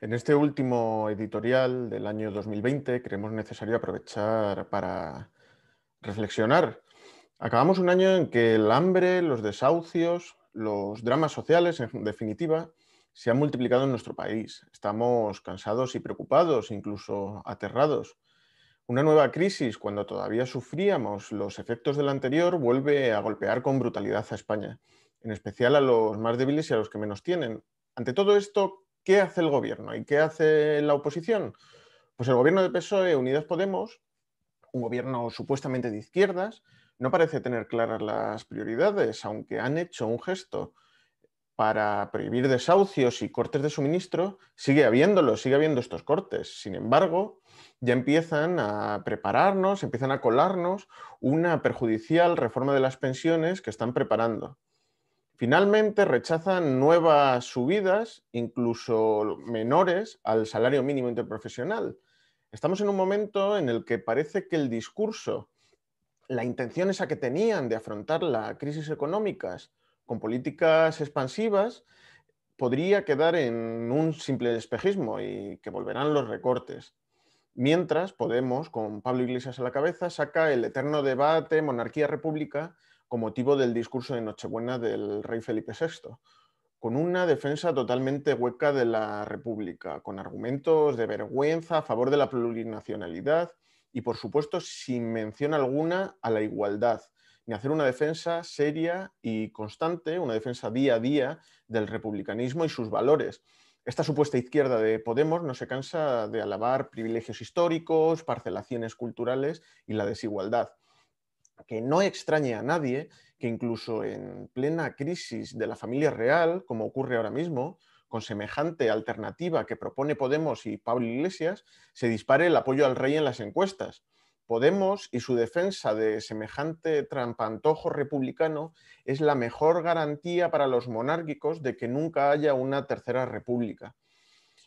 En este último editorial del año 2020 creemos necesario aprovechar para reflexionar. Acabamos un año en que el hambre, los desahucios, los dramas sociales, en definitiva, se han multiplicado en nuestro país. Estamos cansados y preocupados, incluso aterrados. Una nueva crisis, cuando todavía sufríamos los efectos de la anterior, vuelve a golpear con brutalidad a España, en especial a los más débiles y a los que menos tienen. Ante todo esto, ¿Qué hace el gobierno y qué hace la oposición? Pues el gobierno de PSOE, Unidas Podemos, un gobierno supuestamente de izquierdas, no parece tener claras las prioridades, aunque han hecho un gesto para prohibir desahucios y cortes de suministro, sigue habiéndolo, sigue habiendo estos cortes. Sin embargo, ya empiezan a prepararnos, empiezan a colarnos una perjudicial reforma de las pensiones que están preparando. Finalmente rechazan nuevas subidas, incluso menores, al salario mínimo interprofesional. Estamos en un momento en el que parece que el discurso, la intención esa que tenían de afrontar la crisis económica con políticas expansivas, podría quedar en un simple espejismo y que volverán los recortes. Mientras Podemos, con Pablo Iglesias a la cabeza, saca el eterno debate monarquía-república con motivo del discurso de Nochebuena del rey Felipe VI, con una defensa totalmente hueca de la República, con argumentos de vergüenza a favor de la plurinacionalidad y, por supuesto, sin mención alguna a la igualdad, ni hacer una defensa seria y constante, una defensa día a día del republicanismo y sus valores. Esta supuesta izquierda de Podemos no se cansa de alabar privilegios históricos, parcelaciones culturales y la desigualdad que no extrañe a nadie que incluso en plena crisis de la familia real, como ocurre ahora mismo, con semejante alternativa que propone Podemos y Pablo Iglesias, se dispare el apoyo al rey en las encuestas. Podemos y su defensa de semejante trampantojo republicano es la mejor garantía para los monárquicos de que nunca haya una tercera república.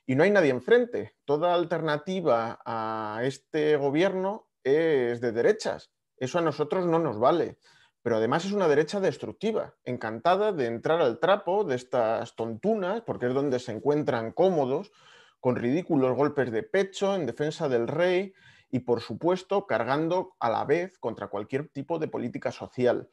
Y no hay nadie enfrente. Toda alternativa a este gobierno es de derechas. Eso a nosotros no nos vale. Pero además es una derecha destructiva, encantada de entrar al trapo de estas tontunas, porque es donde se encuentran cómodos, con ridículos golpes de pecho en defensa del rey y, por supuesto, cargando a la vez contra cualquier tipo de política social.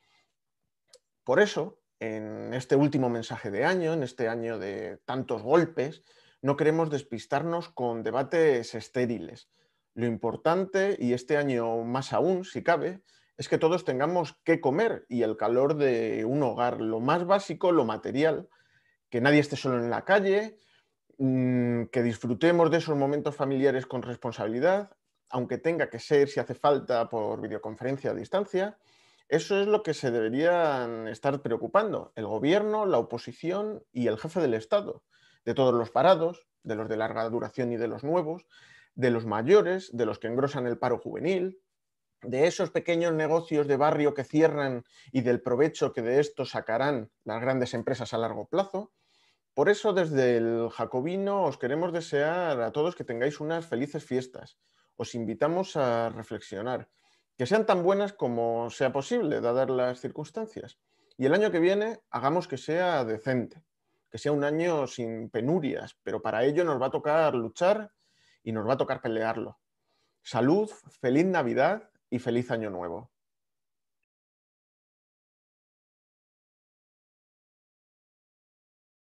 Por eso, en este último mensaje de año, en este año de tantos golpes, no queremos despistarnos con debates estériles. Lo importante, y este año más aún, si cabe, es que todos tengamos que comer y el calor de un hogar, lo más básico, lo material, que nadie esté solo en la calle, mm, que disfrutemos de esos momentos familiares con responsabilidad, aunque tenga que ser, si hace falta, por videoconferencia a distancia. Eso es lo que se deberían estar preocupando el gobierno, la oposición y el jefe del Estado, de todos los parados, de los de larga duración y de los nuevos, de los mayores, de los que engrosan el paro juvenil, de esos pequeños negocios de barrio que cierran y del provecho que de esto sacarán las grandes empresas a largo plazo. Por eso desde el Jacobino os queremos desear a todos que tengáis unas felices fiestas. Os invitamos a reflexionar, que sean tan buenas como sea posible, dadas las circunstancias. Y el año que viene hagamos que sea decente, que sea un año sin penurias, pero para ello nos va a tocar luchar y nos va a tocar pelearlo. Salud, feliz Navidad y feliz Año Nuevo.